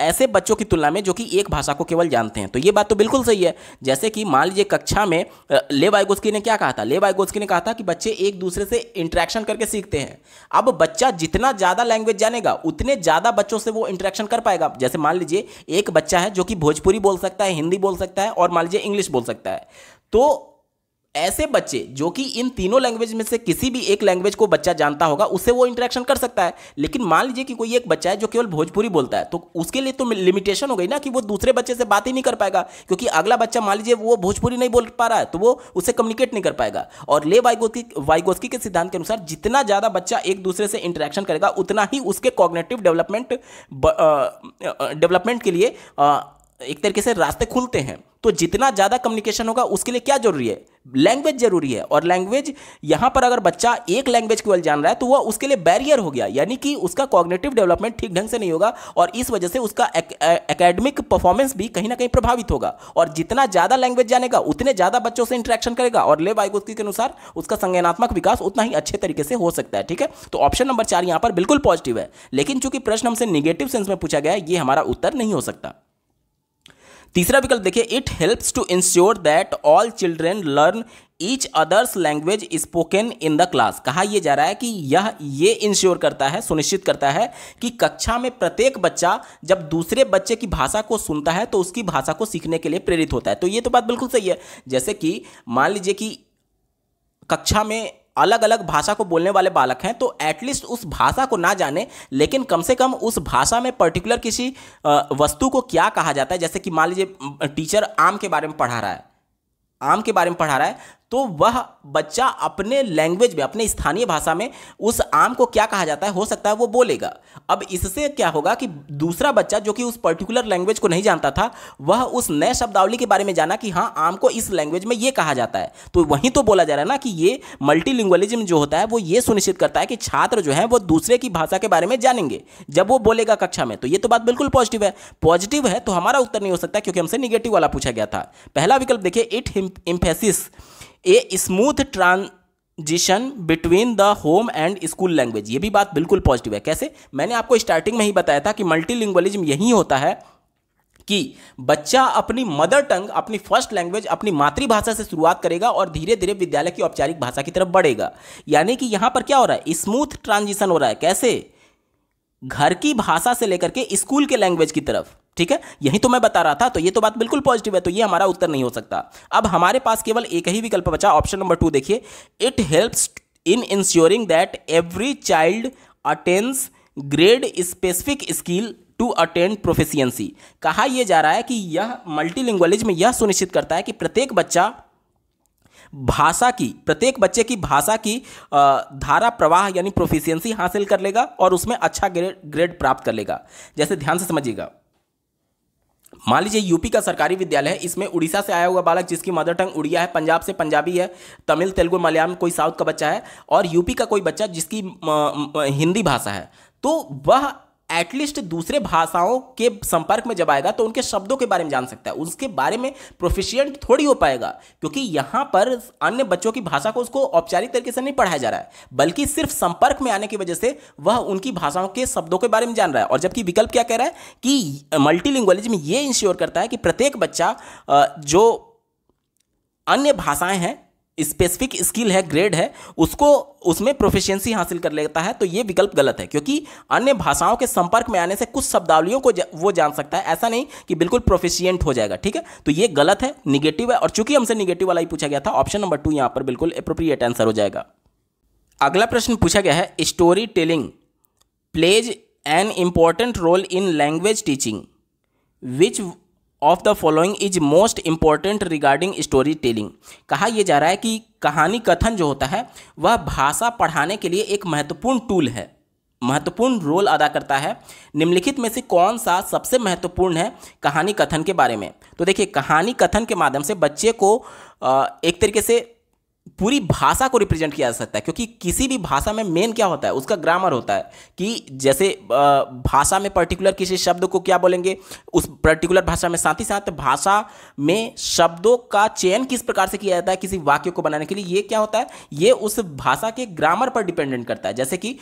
ऐसे बच्चों की तुलना में जो कि एक भाषा को केवल जानते हैं तो ये बात तो बिल्कुल सही है जैसे कि मान लीजिए कक्षा में ले वाइगोस्की ने क्या कहा था ले वाइगोस्की ने कहा था कि बच्चे एक दूसरे से इंट्रैक्शन करके सीखते हैं अब बच्चा जितना ज़्यादा लैंग्वेज जानेगा उतने ज़्यादा बच्चों से वो इंट्रैक्शन कर पाएगा जैसे मान लीजिए एक बच्चा है जो कि भोजपुरी बोल सकता है हिंदी बोल सकता है और मान लीजिए इंग्लिश बोल सकता है तो ऐसे बच्चे जो कि इन तीनों लैंग्वेज में से किसी भी एक लैंग्वेज को बच्चा जानता होगा उससे वो इंटरेक्शन कर सकता है लेकिन मान लीजिए कि कोई एक बच्चा है जो केवल भोजपुरी बोलता है तो उसके लिए तो लिमिटेशन हो गई ना कि वो दूसरे बच्चे से बात ही नहीं कर पाएगा क्योंकि अगला बच्चा मान लीजिए वो भोजपुरी नहीं बोल पा रहा है तो वो उससे कम्युनिकेट नहीं कर पाएगा और ले वाइगोस्की वाइगोस्की के सिद्धांत के अनुसार जितना ज़्यादा बच्चा एक दूसरे से इंटरेक्शन करेगा उतना ही उसके कॉग्नेटिव डेवलपमेंट डेवलपमेंट के लिए एक तरीके से रास्ते खुलते हैं तो जितना ज़्यादा कम्युनिकेशन होगा उसके लिए क्या जरूरी है लैंग्वेज जरूरी है और लैंग्वेज यहाँ पर अगर बच्चा एक लैंग्वेज के जान रहा है तो वह उसके लिए बैरियर हो गया यानी कि उसका कॉग्नेटिव डेवलपमेंट ठीक ढंग से नहीं होगा और इस वजह से उसका एकेडमिक परफॉर्मेंस भी कहीं ना कहीं प्रभावित होगा और जितना ज़्यादा लैंग्वेज जानेगा उतने ज़्यादा बच्चों से इंट्रैक्शन करेगा और ले बाइक के अनुसार उसका संज्ञानात्मक विकास उतना ही अच्छे तरीके से हो सकता है ठीक है तो ऑप्शन नंबर चार यहाँ पर बिल्कुल पॉजिटिव है लेकिन चूंकि प्रश्न हमसे निगेटिव सेंस में पूछा गया है ये हमारा उत्तर नहीं हो सकता तीसरा विकल्प देखिए it helps to ensure that all children learn each others language spoken in the class कहा यह जा रहा है कि यह ये इंश्योर करता है सुनिश्चित करता है कि कक्षा में प्रत्येक बच्चा जब दूसरे बच्चे की भाषा को सुनता है तो उसकी भाषा को सीखने के लिए प्रेरित होता है तो ये तो बात बिल्कुल सही है जैसे कि मान लीजिए कि कक्षा में अलग अलग भाषा को बोलने वाले बालक हैं तो एटलीस्ट उस भाषा को ना जाने लेकिन कम से कम उस भाषा में पर्टिकुलर किसी वस्तु को क्या कहा जाता है जैसे कि मान लीजिए टीचर आम के बारे में पढ़ा रहा है आम के बारे में पढ़ा रहा है तो वह बच्चा अपने लैंग्वेज में अपने स्थानीय भाषा में उस आम को क्या कहा जाता है हो सकता है वो बोलेगा अब इससे क्या होगा कि दूसरा बच्चा जो कि उस पर्टिकुलर लैंग्वेज को नहीं जानता था वह उस नए शब्दावली के बारे में जाना कि हाँ आम को इस लैंग्वेज में ये कहा जाता है तो वहीं तो बोला जा रहा है ना कि ये मल्टीलिंग्वलिज्म जो होता है वो ये सुनिश्चित करता है कि छात्र जो है वो दूसरे की भाषा के बारे में जानेंगे जब वो बोलेगा कक्षा में तो ये तो बात बिल्कुल पॉजिटिव है पॉजिटिव है तो हमारा उत्तर नहीं हो सकता क्योंकि हमसे निगेटिव वाला पूछा गया था पहला विकल्प देखिए it emphasis a smooth transition between the home and school language ये भी बात बिल्कुल पॉजिटिव है कैसे मैंने आपको स्टार्टिंग में ही बताया था कि मल्टीलिंग्वलिज्म यही होता है कि बच्चा अपनी मदर टंग अपनी फर्स्ट लैंग्वेज अपनी मातृभाषा से शुरुआत करेगा और धीरे धीरे विद्यालय की औपचारिक भाषा की तरफ बढ़ेगा यानी कि यहाँ पर क्या हो रहा है स्मूथ ट्रांजिशन हो रहा है कैसे घर की भाषा से लेकर के स्कूल के लैंग्वेज की तरफ ठीक है यही तो मैं बता रहा था तो ये तो बात बिल्कुल पॉजिटिव है तो ये हमारा उत्तर नहीं हो सकता अब हमारे पास केवल एक ही विकल्प बचा ऑप्शन नंबर टू देखिए it helps in ensuring that every child attains grade specific skill to attend proficiency कहा यह जा रहा है कि यह मल्टीलिंग्वलिज में यह सुनिश्चित करता है कि प्रत्येक बच्चा भाषा की प्रत्येक बच्चे की भाषा की धारा प्रवाह यानी प्रोफिशियंसी हासिल कर लेगा और उसमें अच्छा ग्रेड ग्रेड प्राप्त कर लेगा जैसे ध्यान से समझिएगा मान लीजिए यूपी का सरकारी विद्यालय है इसमें उड़ीसा से आया हुआ बालक जिसकी मदर टंग उड़िया है पंजाब से पंजाबी है तमिल तेलुगु मलयालम कोई साउथ का बच्चा है और यूपी का कोई बच्चा जिसकी हिंदी भाषा है तो वह एटलीस्ट दूसरे भाषाओं के संपर्क में जब आएगा तो उनके शब्दों के बारे में जान सकता है उसके बारे में प्रोफिशियंट थोड़ी हो पाएगा क्योंकि यहाँ पर अन्य बच्चों की भाषा को उसको औपचारिक तरीके से नहीं पढ़ाया जा रहा है बल्कि सिर्फ संपर्क में आने की वजह से वह उनकी भाषाओं के शब्दों के बारे में जान रहा है और जबकि विकल्प क्या कह रहा है कि मल्टी मल्टीलिंग्वलिज्म ये इंश्योर करता है कि प्रत्येक बच्चा जो अन्य भाषाएं हैं स्पेसिफिक स्किल है ग्रेड है उसको उसमें प्रोफिशिएंसी हासिल कर लेता है तो ये विकल्प गलत है क्योंकि अन्य भाषाओं के संपर्क में आने से कुछ शब्दावलियों को जा, वो जान सकता है ऐसा नहीं कि बिल्कुल प्रोफिशियंट हो जाएगा ठीक है तो ये गलत है निगेटिव है और चूंकि हमसे निगेटिव वाला ही पूछा गया था ऑप्शन नंबर टू यहाँ पर बिल्कुल अप्रोप्रिएट आंसर हो जाएगा अगला प्रश्न पूछा गया है story telling plays an important role in language teaching which of the following is most important regarding story telling कहा यह जा रहा है कि कहानी कथन जो होता है वह भाषा पढ़ाने के लिए एक महत्वपूर्ण टूल है महत्वपूर्ण रोल अदा करता है निम्नलिखित में से कौन सा सबसे महत्वपूर्ण है कहानी कथन के बारे में तो देखिए कहानी कथन के माध्यम से बच्चे को एक तरीके से पूरी भाषा को रिप्रेजेंट किया जा सकता है क्योंकि किसी भी भाषा में मेन क्या होता है उसका ग्रामर होता है कि जैसे भाषा में पर्टिकुलर किसी शब्द को क्या बोलेंगे उस पर्टिकुलर भाषा में साथ ही साथ भाषा में शब्दों का चयन किस प्रकार से किया जाता है किसी वाक्य को बनाने के लिए ये क्या होता है ये उस भाषा के ग्रामर पर डिपेंडेंट करता है जैसे कि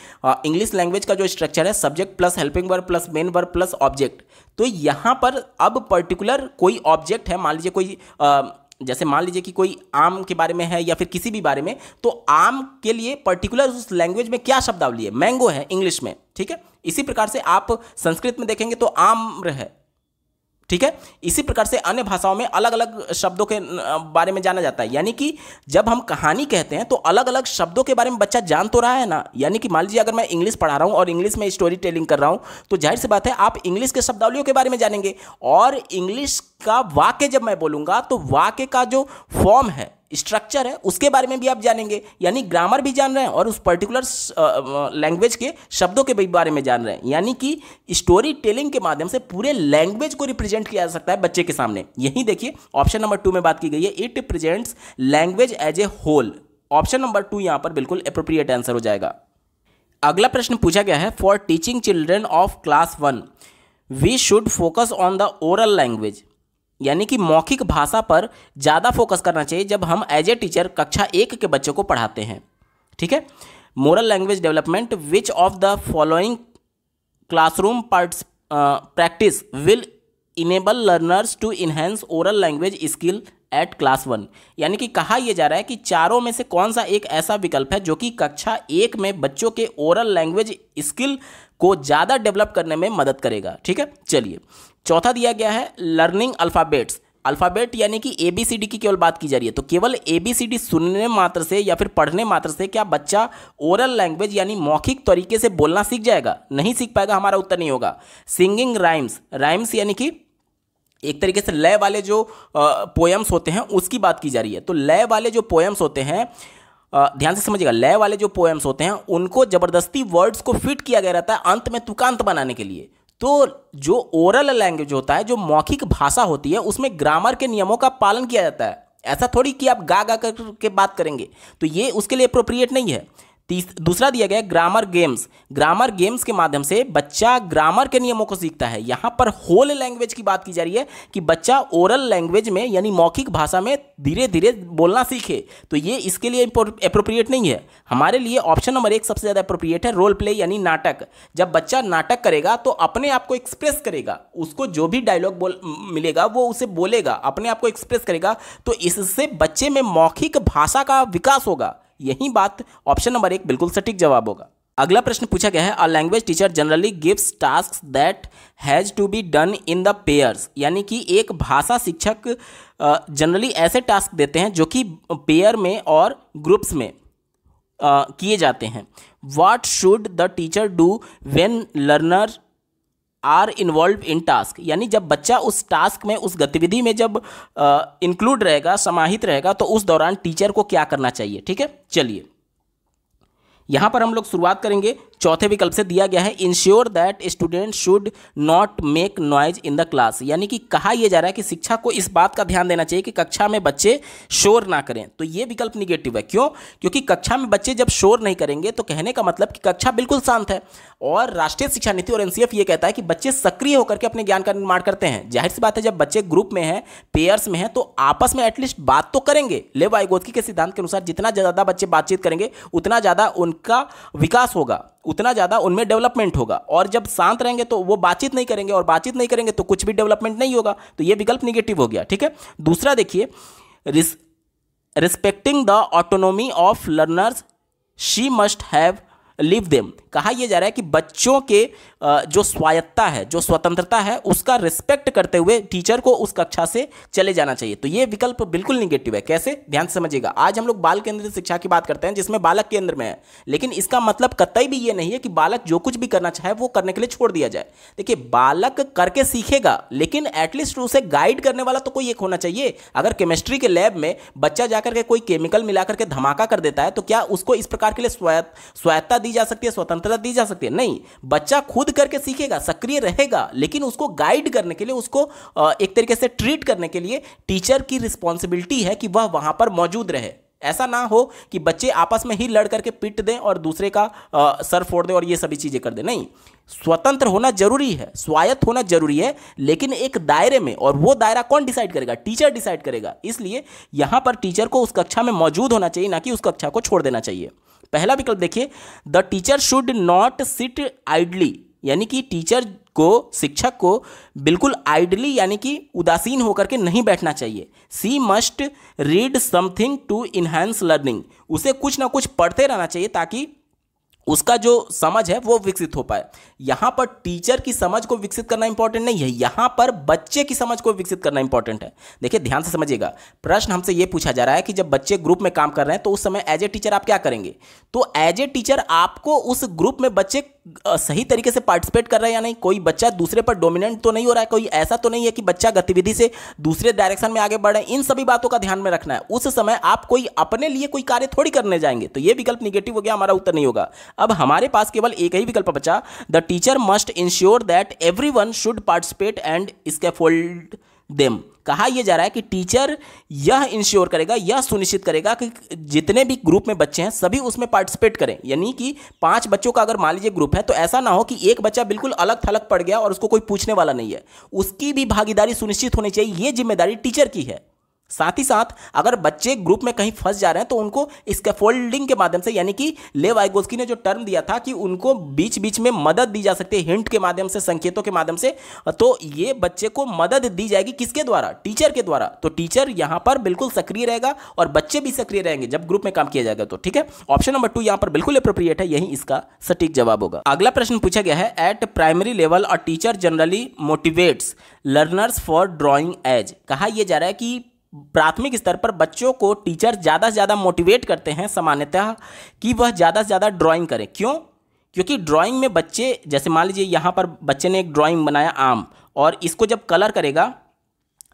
इंग्लिश लैंग्वेज का जो स्ट्रक्चर है subject plus helping verb plus main verb plus object तो यहाँ पर अब पर्टिकुलर कोई ऑब्जेक्ट है मान लीजिए कोई आ, जैसे मान लीजिए कि कोई आम के बारे में है या फिर किसी भी बारे में तो आम के लिए पर्टिकुलर उस लैंग्वेज में क्या शब्दावली है मैंगो है इंग्लिश में ठीक है इसी प्रकार से आप संस्कृत में देखेंगे तो आम्र है ठीक है इसी प्रकार से अन्य भाषाओं में अलग अलग शब्दों के बारे में जाना जाता है यानी कि जब हम कहानी कहते हैं तो अलग अलग शब्दों के बारे में बच्चा जान तो रहा है ना यानी कि मान लीजिए अगर मैं इंग्लिश पढ़ा रहा हूँ और इंग्लिश में स्टोरी टेलिंग कर रहा हूँ तो जाहिर सी बात है आप इंग्लिश के शब्दावलियों के बारे में जानेंगे और इंग्लिश का वाक्य जब मैं बोलूँगा तो वाक्य का जो फॉर्म है स्ट्रक्चर है उसके बारे में भी आप जानेंगे यानी ग्रामर भी जान रहे हैं और उस पर्टिकुलर लैंग्वेज uh, uh, के शब्दों के भी बारे में जान रहे हैं यानी कि स्टोरी टेलिंग के माध्यम से पूरे लैंग्वेज को रिप्रेजेंट किया जा सकता है बच्चे के सामने यही देखिए ऑप्शन नंबर टू में बात की गई है it presents language as a whole option number two यहाँ पर बिल्कुल अप्रोप्रिएट आंसर हो जाएगा अगला प्रश्न पूछा गया है for teaching children of class one we should focus on the oral language यानी कि मौखिक भाषा पर ज़्यादा फोकस करना चाहिए जब हम एज ए टीचर कक्षा एक के बच्चों को पढ़ाते हैं ठीक है moral language development which of the following classroom part practice will enable learners to enhance oral language skill at class one यानी कि कहा यह जा रहा है कि चारों में से कौन सा एक ऐसा विकल्प है जो कि कक्षा एक में बच्चों के ओरल लैंग्वेज स्किल को ज़्यादा डेवलप करने में मदद करेगा ठीक है चलिए चौथा दिया गया है लर्निंग अल्फ़ाबेट्स अल्फ़ाबेट यानी कि ए बी सी डी की केवल बात की जा रही है तो केवल ए बी सी डी सुनने मात्र से या फिर पढ़ने मात्र से क्या बच्चा ओरल लैंग्वेज यानी मौखिक तरीके से बोलना सीख जाएगा नहीं सीख पाएगा हमारा उत्तर नहीं होगा सिंगिंग राइम्स राइम्स यानी कि एक तरीके से लय वाले जो पोएम्स होते हैं उसकी बात की जा रही है तो लय वाले जो पोएम्स होते हैं ध्यान से समझिएगा लय वाले जो पोएम्स होते हैं उनको ज़बरदस्ती वर्ड्स को फिट किया गया रहता है अंत में तुकांत बनाने के लिए तो जो ओरल लैंग्वेज होता है जो मौखिक भाषा होती है उसमें ग्रामर के नियमों का पालन किया जाता है ऐसा थोड़ी कि आप गा गा कर के बात करेंगे तो ये उसके लिए अप्रोप्रिएट नहीं है दूसरा दिया गया ग्रामर गेम्स ग्रामर गेम्स के माध्यम से बच्चा ग्रामर के नियमों को सीखता है यहाँ पर होल लैंग्वेज की बात की जा रही है कि बच्चा ओरल लैंग्वेज में यानी मौखिक भाषा में धीरे धीरे बोलना सीखे तो ये इसके लिए अप्रोप्रिएट नहीं है हमारे लिए ऑप्शन नंबर एक सबसे ज़्यादा अप्रोप्रिएट है रोल प्ले यानी नाटक जब बच्चा नाटक करेगा तो अपने आप को एक्सप्रेस करेगा उसको जो भी डायलॉग बोल मिलेगा वो उसे बोलेगा अपने आप को एक्सप्रेस करेगा तो इससे बच्चे में मौखिक भाषा का विकास होगा यही बात ऑप्शन नंबर एक बिल्कुल सटीक जवाब होगा अगला प्रश्न पूछा गया है a language teacher generally gives task that has to be done in the pairs यानी कि एक भाषा शिक्षक जनरली ऐसे टास्क देते हैं जो कि पेयर में और ग्रुप्स में किए जाते हैं what should the teacher do when learner are involve in task यानी जब बच्चा उस टास्क में उस गतिविधि में जब इंक्लूड रहेगा समाहित रहेगा तो उस दौरान टीचर को क्या करना चाहिए ठीक है चलिए यहां पर हम लोग शुरुआत करेंगे चौथे विकल्प से दिया गया है ensure that student should not make noise in the class यानी कि कहा यह जा रहा है कि शिक्षा को इस बात का ध्यान देना चाहिए कि कक्षा में बच्चे शोर ना करें तो ये विकल्प निगेटिव है क्यों क्योंकि कक्षा में बच्चे जब शोर नहीं करेंगे तो कहने का मतलब कि कक्षा बिल्कुल शांत है और राष्ट्रीय शिक्षा नीति और एनसीएफ ये कहता है कि बच्चे सक्रिय होकर के अपने ज्ञान का निर्माण करते हैं जाहिर सी बात है जब बच्चे ग्रुप में है पेयर्स में है तो आपस में एटलीस्ट बात तो करेंगे लेव आयोग के सिद्धांत के अनुसार जितना ज़्यादा बच्चे बातचीत करेंगे उतना ज़्यादा उनका विकास होगा उतना ज़्यादा उनमें डेवलपमेंट होगा और जब शांत रहेंगे तो वो बातचीत नहीं करेंगे और बातचीत नहीं करेंगे तो कुछ भी डेवलपमेंट नहीं होगा तो ये विकल्प निगेटिव हो गया ठीक है दूसरा देखिए respecting the autonomy of learners she must have leave them कहा यह जा रहा है कि बच्चों के जो स्वायत्ता है जो स्वतंत्रता है उसका रिस्पेक्ट करते हुए टीचर को उस कक्षा से चले जाना चाहिए तो ये विकल्प बिल्कुल निगेटिव है कैसे ध्यान से समझिएगा आज हम लोग बाल केंद्रित शिक्षा की बात करते हैं जिसमें बालक केंद्र में है लेकिन इसका मतलब कतई भी ये नहीं है कि बालक जो कुछ भी करना चाहे वो करने के लिए छोड़ दिया जाए देखिए बालक करके सीखेगा लेकिन एटलीस्ट उसे गाइड करने वाला तो कोई एक होना चाहिए अगर केमिस्ट्री के लैब में बच्चा जाकर के कोई केमिकल मिलाकर के धमाका कर देता है तो क्या उसको इस प्रकार के लिए स्वायत्ता दी जा सकती है स्वतंत्र स्वतंत्रता दी जा सकती है नहीं बच्चा खुद करके सीखेगा सक्रिय रहेगा लेकिन उसको गाइड करने के लिए उसको एक तरीके से ट्रीट करने के लिए टीचर की रिस्पॉन्सिबिलिटी है कि वह वहां पर मौजूद रहे ऐसा ना हो कि बच्चे आपस में ही लड़ करके पिट दें और दूसरे का आ, सर फोड़ दें और ये सभी चीज़ें कर दें नहीं स्वतंत्र होना जरूरी है स्वायत्त होना जरूरी है लेकिन एक दायरे में और वो दायरा कौन डिसाइड करेगा टीचर डिसाइड करेगा इसलिए यहाँ पर टीचर को उस कक्षा में मौजूद होना चाहिए ना कि उस कक्षा को छोड़ देना चाहिए पहला विकल्प देखिए the teacher should not sit idly यानी कि टीचर को शिक्षक को बिल्कुल आइडली यानी कि उदासीन होकर के नहीं बैठना चाहिए she must read something to enhance learning उसे कुछ ना कुछ पढ़ते रहना चाहिए ताकि उसका जो समझ है वो विकसित हो पाए यहाँ पर टीचर की समझ को विकसित करना इंपॉर्टेंट नहीं है यहाँ पर बच्चे की समझ को विकसित करना इंपॉर्टेंट है देखिए ध्यान से समझिएगा प्रश्न हमसे ये पूछा जा रहा है कि जब बच्चे ग्रुप में काम कर रहे हैं तो उस समय एज ए टीचर आप क्या करेंगे तो एज ए टीचर आपको उस ग्रुप में बच्चे सही तरीके से पार्टिसिपेट कर रहे हैं या नहीं कोई बच्चा दूसरे पर डोमिनेंट तो नहीं हो रहा है कोई ऐसा तो नहीं है कि बच्चा गतिविधि से दूसरे डायरेक्शन में आगे बढ़े इन सभी बातों का ध्यान में रखना है उस समय आप कोई अपने लिए कोई कार्य थोड़ी करने जाएंगे तो ये विकल्प निगेटिव हो गया हमारा उत्तर नहीं होगा अब हमारे पास केवल एक ही विकल्प बचा the teacher must ensure that every should participate and इसके देम कहा यह जा रहा है कि टीचर यह इंश्योर करेगा यह सुनिश्चित करेगा कि जितने भी ग्रुप में बच्चे हैं सभी उसमें पार्टिसिपेट करें यानी कि पांच बच्चों का अगर मान लीजिए ग्रुप है तो ऐसा ना हो कि एक बच्चा बिल्कुल अलग थलग पड़ गया और उसको कोई पूछने वाला नहीं है उसकी भी भागीदारी सुनिश्चित होनी चाहिए यह जिम्मेदारी टीचर की है साथ ही साथ अगर बच्चे ग्रुप में कहीं फंस जा रहे हैं तो उनको फोल्डिंग के माध्यम से यानी कि ले वाइगोस्की ने जो टर्म दिया था कि उनको बीच बीच में मदद दी जा सकती है हिंट के माध्यम से संकेतों के माध्यम से तो ये बच्चे को मदद दी जाएगी किसके द्वारा टीचर के द्वारा तो टीचर यहाँ पर बिल्कुल सक्रिय रहेगा और बच्चे भी सक्रिय रहेंगे जब ग्रुप में काम किया जाएगा तो ठीक है ऑप्शन नंबर टू यहाँ पर बिल्कुल अप्रोप्रिएट है यही इसका सटीक जवाब होगा अगला प्रश्न पूछा गया है एट प्राइमरी लेवल और teacher generally motivates learners for drawing as कहा यह जा रहा है कि प्राथमिक स्तर पर बच्चों को टीचर ज़्यादा से ज़्यादा मोटिवेट करते हैं सामान्यतः कि वह ज़्यादा से ज़्यादा ड्राइंग करें क्यों क्योंकि ड्राइंग में बच्चे जैसे मान लीजिए यहाँ पर बच्चे ने एक ड्राइंग बनाया आम और इसको जब कलर करेगा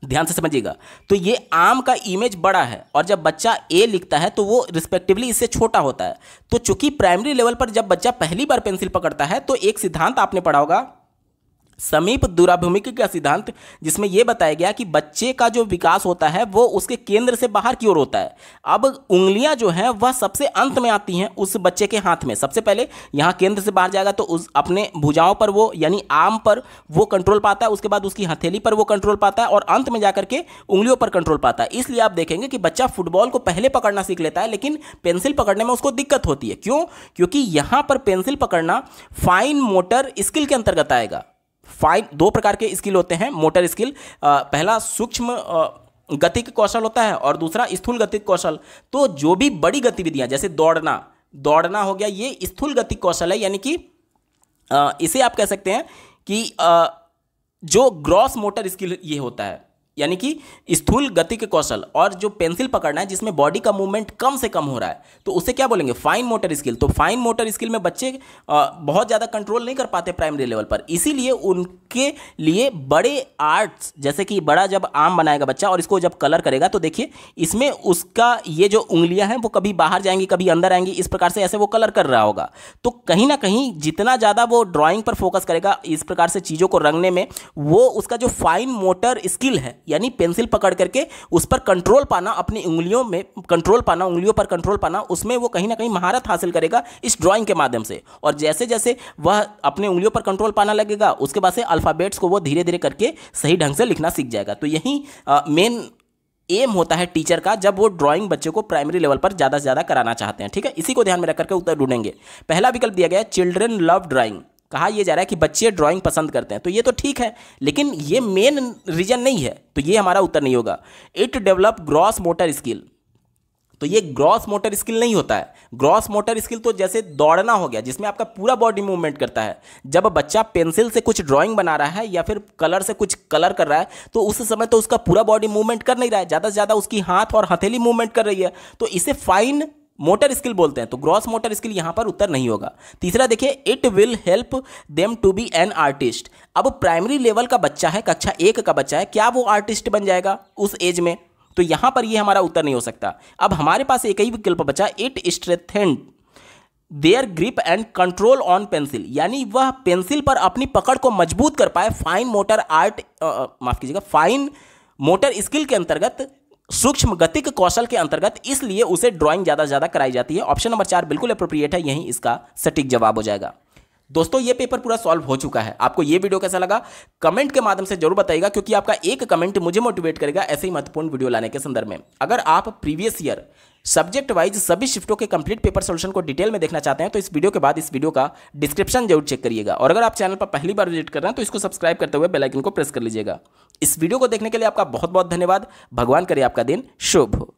ध्यान से समझिएगा तो ये आम का इमेज बड़ा है और जब बच्चा ए लिखता है तो वो रिस्पेक्टिवली इससे छोटा होता है तो चूंकि प्राइमरी लेवल पर जब बच्चा पहली बार पेंसिल पकड़ता है तो एक सिद्धांत आपने पढ़ा होगा समीप दुराभिमुख का सिद्धांत जिसमें यह बताया गया कि बच्चे का जो विकास होता है वो उसके केंद्र से बाहर की ओर होता है अब उंगलियां जो हैं वह सबसे अंत में आती हैं उस बच्चे के हाथ में सबसे पहले यहाँ केंद्र से बाहर जाएगा तो उस अपने भुजाओं पर वो यानी आम पर वो कंट्रोल पाता है उसके बाद उसकी हथेली पर वो कंट्रोल पाता है और अंत में जाकर के उंगलियों पर कंट्रोल पाता है इसलिए आप देखेंगे कि बच्चा फुटबॉल को पहले पकड़ना सीख लेता है लेकिन पेंसिल पकड़ने में उसको दिक्कत होती है क्यों क्योंकि यहाँ पर पेंसिल पकड़ना फाइन मोटर स्किल के अंतर्गत आएगा फाइन दो प्रकार के स्किल होते हैं मोटर स्किल पहला सूक्ष्म के कौशल होता है और दूसरा स्थूल गति कौशल तो जो भी बड़ी गतिविधियां जैसे दौड़ना दौड़ना हो गया ये स्थूल गति कौशल है यानी कि इसे आप कह सकते हैं कि जो ग्रॉस मोटर स्किल ये होता है यानी कि स्थूल गति के कौशल और जो पेंसिल पकड़ना है जिसमें बॉडी का मूवमेंट कम से कम हो रहा है तो उसे क्या बोलेंगे फाइन मोटर स्किल तो फाइन मोटर स्किल में बच्चे बहुत ज़्यादा कंट्रोल नहीं कर पाते प्राइमरी लेवल पर इसीलिए उनके लिए बड़े आर्ट्स जैसे कि बड़ा जब आम बनाएगा बच्चा और इसको जब कलर करेगा तो देखिए इसमें उसका ये जो उंगलियाँ हैं वो कभी बाहर जाएंगी कभी अंदर आएंगी इस प्रकार से ऐसे वो कलर कर रहा होगा तो कहीं ना कहीं जितना ज़्यादा वो ड्राॅइंग पर फोकस करेगा इस प्रकार से चीज़ों को रंगने में वो उसका जो फाइन मोटर स्किल है यानी पेंसिल पकड़ करके उस पर कंट्रोल पाना अपनी उंगलियों में कंट्रोल पाना उंगलियों पर कंट्रोल पाना उसमें वो कहीं ना कहीं महारत हासिल करेगा इस ड्राइंग के माध्यम से और जैसे जैसे वह अपने उंगलियों पर कंट्रोल पाना लगेगा उसके बाद से अल्फ़ाबेट्स को वो धीरे धीरे करके सही ढंग से लिखना सीख जाएगा तो यही मेन एम होता है टीचर का जब वो ड्राइंग बच्चे को प्राइमरी लेवल पर ज़्यादा से ज़्यादा कराना चाहते हैं ठीक है इसी को ध्यान में रख करके उत्तर ढूंढेंगे पहला विकल्प दिया गया है चिल्ड्रेन लव ड्राइंग कहा यह जा रहा है कि बच्चे ड्राइंग पसंद करते हैं तो ये तो ठीक है लेकिन ये मेन रीजन नहीं है तो ये हमारा उत्तर नहीं होगा it develop gross motor skill तो ये ग्रॉस मोटर स्किल नहीं होता है ग्रॉस मोटर स्किल तो जैसे दौड़ना हो गया जिसमें आपका पूरा बॉडी मूवमेंट करता है जब बच्चा पेंसिल से कुछ ड्राइंग बना रहा है या फिर कलर से कुछ कलर कर रहा है तो उस समय तो उसका पूरा बॉडी मूवमेंट कर नहीं रहा है ज़्यादा से ज़्यादा उसकी हाथ और हथेली मूवमेंट कर रही है तो इसे फाइन मोटर स्किल बोलते हैं तो ग्रॉस मोटर स्किल यहां पर उत्तर नहीं होगा तीसरा देखिए it will help them to be an artist अब प्राइमरी लेवल का बच्चा है कक्षा एक का बच्चा है क्या वो आर्टिस्ट बन जाएगा उस एज में तो यहां पर ये हमारा उत्तर नहीं हो सकता अब हमारे पास एक ही विकल्प बचा it strengthened their grip and control on pencil यानी वह पेंसिल पर अपनी पकड़ को मजबूत कर पाए फाइन मोटर आर्ट माफ कीजिएगा फाइन मोटर स्किल के अंतर्गत सूक्ष्म गतिक कौशल के अंतर्गत इसलिए उसे ड्राइंग ज़्यादा से ज़्यादा कराई जाती है ऑप्शन नंबर चार बिल्कुल अप्रोप्रिएट है यही इसका सटीक जवाब हो जाएगा दोस्तों ये पेपर पूरा सॉल्व हो चुका है आपको ये वीडियो कैसा लगा कमेंट के माध्यम से जरूर बताइएगा क्योंकि आपका एक कमेंट मुझे मोटिवेट करेगा ऐसे ही महत्वपूर्ण वीडियो लाने के संदर्भ में अगर आप प्रीवियस ईयर सब्जेक्ट वाइज सभी शिफ्टों के कंप्लीट पेपर सॉल्यूशन को डिटेल में देखना चाहते हैं तो इस वीडियो के बाद इस वीडियो का डिस्क्रिप्शन जरूर चेक करिएगा और अगर आप चैनल पर पहली बार विजिट कर रहे हैं तो इसको सब्सक्राइब करते हुए बेलाइकन को प्रेस कर लीजिएगा इस वीडियो को देखने के लिए आपका बहुत बहुत धन्यवाद भगवान करे आपका दिन शुभ